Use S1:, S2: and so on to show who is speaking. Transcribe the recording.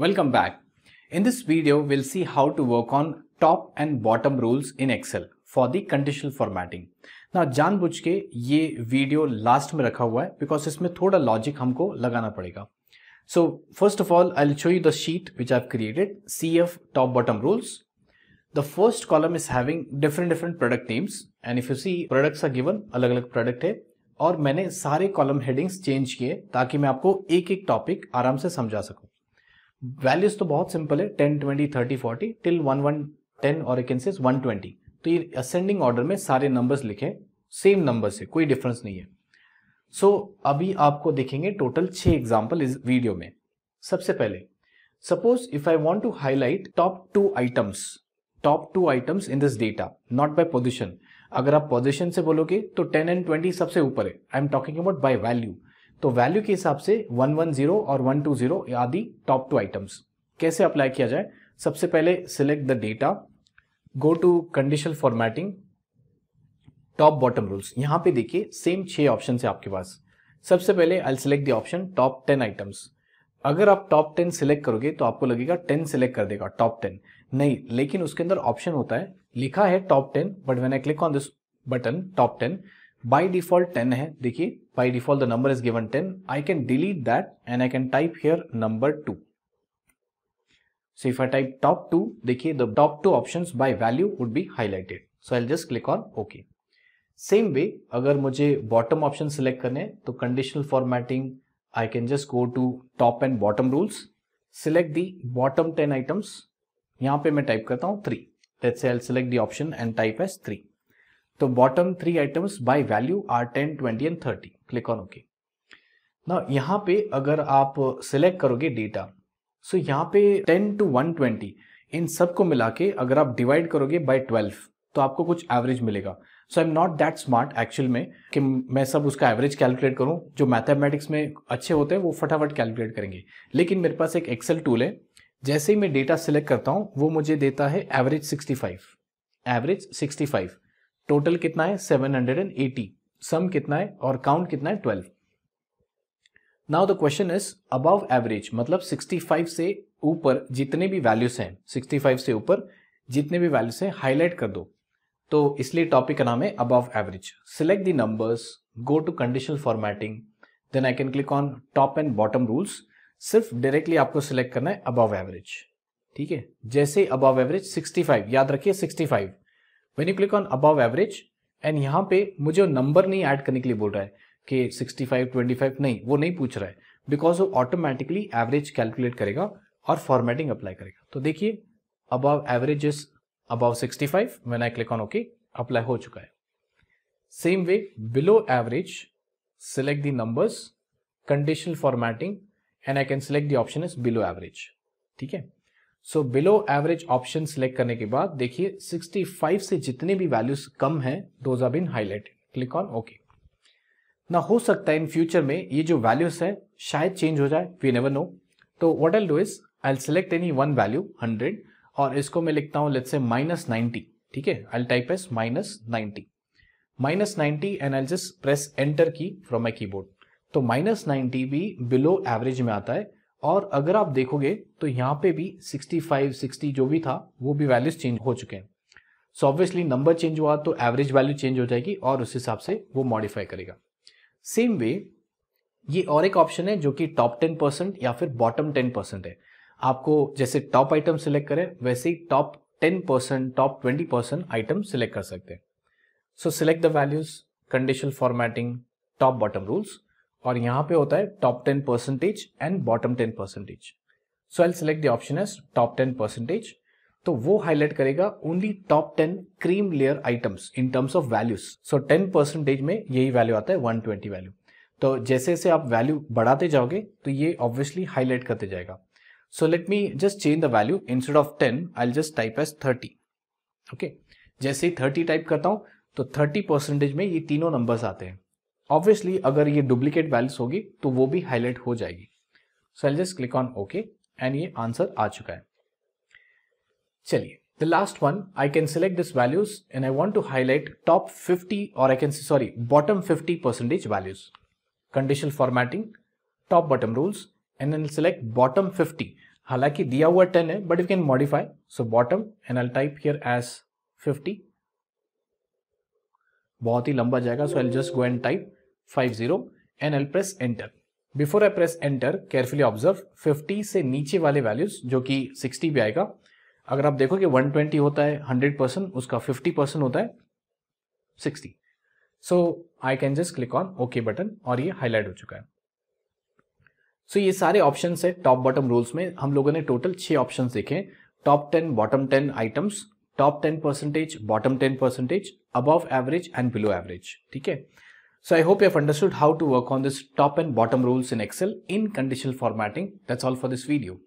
S1: Welcome back. In this video, we'll see how to work on top and bottom rules in Excel for the conditional formatting. ना बुझ के ये video last में रखा हुआ है बिकॉज इसमें थोड़ा लॉजिक हमको लगाना पड़ेगा so first of all I show you the sheet which I created C F top bottom rules the first column is having different different product names and if you see products are given अलग अलग product है और मैंने सारे column headings change किए ताकि मैं आपको एक एक टॉपिक आराम से समझा सकूं वैल्यूज तो बहुत सिंपल है ten twenty thirty forty till one one ten और वन ट्वेंटी तो ये असेंडिंग ऑर्डर में सारे नंबर्स लिखे सेम नंबर से कोई डिफरेंस नहीं है सो so, अभी आपको देखेंगे टोटल छह एग्जाम्पल इस वीडियो में सबसे पहले suppose if I want to highlight top two items top two items in this data not by position अगर आप पोजिशन से बोलोगे तो टेन एंड ट्वेंटी सबसे ऊपर है I am talking about by value तो वैल्यू के हिसाब से 110 और 120 आदि टॉप टू आइटम्स कैसे अप्लाई किया जाए सबसे पहले select the data go to condition formatting top bottom rules यहां पे देखिए सेम छह ऑप्शन है आपके पास सबसे पहले I select the option top ten items अगर आप टॉप टेन सिलेक्ट करोगे तो आपको लगेगा टेन सिलेक्ट कर देगा टॉप टेन नहीं लेकिन उसके अंदर ऑप्शन होता है लिखा है top ten but when I click on this button top ten by default 10 है देखिए by default the number is given 10 I can delete that and I can type here number two so if I type top two देखिए the top two option by value would be highlighted so I just click on okay same way अगर मुझे bottom option select करने हैं तो conditional formatting I can just go to top and bottom rules select the bottom ten items यहां पे मैं type करता हूं three let's say I select the option and type as three तो bottom three items by value are ten twenty and thirty click on okay ना यहाँ पे अगर आप सिलेक्ट करोगे data, so यहाँ पे टू वन ट्वेंटी इन सब को मिला के अगर आप डिवाइड करोगे बाय ट्वेल्व तो आपको कुछ एवरेज मिलेगा so I am not that smart actual में कि मैं सब उसका एवरेज कैलकुलेट करूं जो मैथमेटिक्स में अच्छे होते हैं वो फटाफट कैलकुलेट करेंगे लेकिन मेरे पास एक एक्सेल टूल है जैसे ही मैं डेटा सिलेक्ट करता हूँ वो मुझे देता है एवरेज 65 एवरेज 65 टोटल कितना है 780 सम कितना है और काउंट कितना है 12 now the question is above average मतलब 65 से ऊपर जितने भी वैल्यूज हैं 65 से ऊपर जितने भी वैल्यूज हैं हाईलाइट कर दो तो इसलिए टॉपिक का नाम है above average select the numbers go to conditional formatting then I can click on top and bottom rules सिर्फ डायरेक्टली आपको सिलेक्ट करना है अबव एवरेज ठीक है जैसे अबव एवरेज 65 याद रखिए 65 when you click on above average and यहाँ पे मुझे नंबर नहीं ऐड करने के लिए बोल रहा है कि 65, 25 नहीं वो नहीं पूछ रहा है बिकॉज वो ऑटोमेटिकली एवरेज कैलकुलेट करेगा और फॉर्मेटिंग अप्लाई करेगा तो देखिए above average is above five when I click on okay apply हो चुका है same way below average select the numbers conditional formatting and I can select the option is below average ठीक है so below average option select करने के बाद देखिए 65 से जितने भी वैल्यूज कम हैं those are been highlighted click on okay ना हो सकता है इन फ्यूचर में ये जो वैल्यूज है शायद चेंज हो जाए वी नेवर नो तो what I'll do is I select any one value hundred और इसको मैं लिखता हूँ लेट्स से माइनस नाइन्टी ठीक है I type as minus ninety minus ninety and I just press enter key from my keyboard तो minus ninety भी below average में आता है और अगर आप देखोगे तो यहाँ पे भी 65, 60 जो भी था वो भी वैल्यूज चेंज हो चुके हैं सो ऑब्वियसली नंबर चेंज हुआ तो एवरेज वैल्यू चेंज हो जाएगी और उस हिसाब से वो मॉडिफाई करेगा सेम वे ये और एक ऑप्शन है जो कि टॉप टेन परसेंट या फिर बॉटम टेन परसेंट है आपको जैसे टॉप आइटम सिलेक्ट करें वैसे ही top ten percent top twenty percent item select कर सकते हैं so select the values conditional formatting top bottom rules और यहाँ पे होता है top ten percentage and bottom ten percentage so I select the option as top ten percentage तो वो हाईलाइट करेगा only top ten cream layer items in terms of values so ten percentage में यही वैल्यू आता है one twenty value तो जैसे जैसे आप वैल्यू बढ़ाते जाओगे तो ये ऑब्वियसली हाईलाइट करते जाएगा so let me just change the value instead of ten I just type as thirty okay जैसे ही थर्टी टाइप करता हूँ तो थर्टी परसेंटेज में ये तीनों नंबर्स आते हैं ऑब्वियसली अगर ये डुप्लीकेट वैल्यूज होगी तो वो भी हाईलाइट हो जाएगी so I'll just click on okay and ये आंसर आ चुका है चलिए the last one I can select this values and I want to highlight top fifty और I can sorry bottom fifty percentage values conditional formatting top bottom rules and in select bottom fifty हालांकि दिया हुआ ten है but you can modify so bottom N I'll type here as fifty बहुत ही लंबा जाएगा so I'll just go and type 50 and I'll press enter before I press enter carefully observe 50 से नीचे वाले वैल्यूज जो कि 60 भी आएगा अगर आप देखो कि 120 होता है 100 परसेंट उसका 50 परसेंट होता है 60 so I can just click on okay button और ये हाईलाइट हो चुका है सो so, ये सारे ऑप्शन है टॉप बॉटम रूल्स में हम लोगों ने टोटल छह ऑप्शन देखे top ten bottom ten items top ten percentage bottom ten percentage above average and below average ठीक है So I hope you have understood how to work on this top and bottom rules in Excel in conditional formatting. That's all for this video.